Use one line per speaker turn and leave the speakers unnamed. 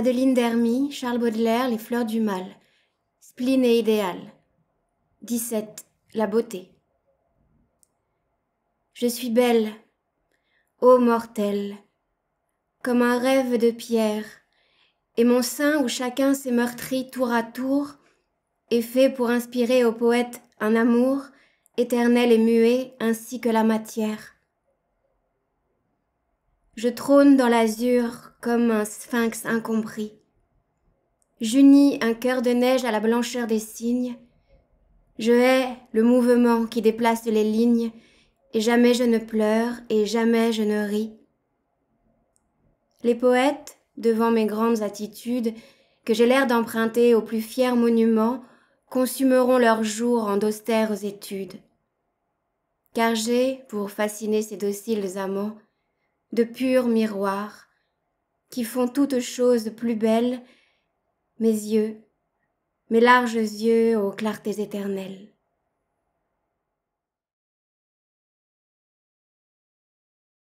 Adeline Dermy, Charles Baudelaire, Les fleurs du mal. Spleen et idéal. 17. La beauté. Je suis belle, ô mortelle, comme un rêve de pierre, et mon sein où chacun s'est meurtri tour à tour, est fait pour inspirer au poète un amour éternel et muet ainsi que la matière. Je trône dans l'azur comme un sphinx incompris. J'unis un cœur de neige à la blancheur des cygnes. Je hais le mouvement qui déplace les lignes, et jamais je ne pleure, et jamais je ne ris. Les poètes, devant mes grandes attitudes, que j'ai l'air d'emprunter aux plus fiers monuments, consumeront leurs jours en d'austères études. Car j'ai, pour fasciner ces dociles amants, de purs miroirs, qui font toutes choses plus belle, mes yeux, mes larges yeux aux clartés
éternelles.